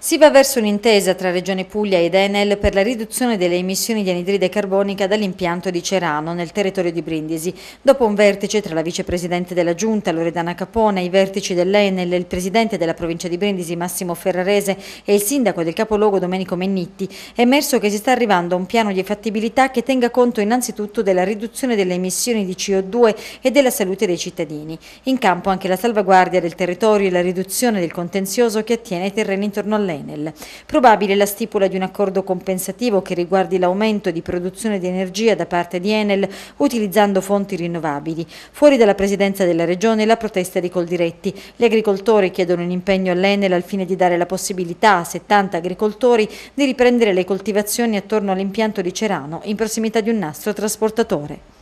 Si va verso un'intesa tra Regione Puglia ed Enel per la riduzione delle emissioni di anidride carbonica dall'impianto di Cerano nel territorio di Brindisi. Dopo un vertice tra la vicepresidente della Giunta Loredana Capone, i vertici dell'Enel, il presidente della provincia di Brindisi Massimo Ferrarese e il sindaco del capoluogo Domenico Mennitti, è emerso che si sta arrivando a un piano di fattibilità che tenga conto innanzitutto della riduzione delle emissioni di CO2 e della salute dei cittadini. In campo anche la salvaguardia del territorio e la riduzione del contenzioso che attiene i terreni intorno all'Enel l'Enel. Probabile la stipula di un accordo compensativo che riguardi l'aumento di produzione di energia da parte di Enel utilizzando fonti rinnovabili. Fuori dalla presidenza della regione la protesta di Coldiretti. Gli agricoltori chiedono un impegno all'Enel al fine di dare la possibilità a 70 agricoltori di riprendere le coltivazioni attorno all'impianto di Cerano in prossimità di un nastro trasportatore.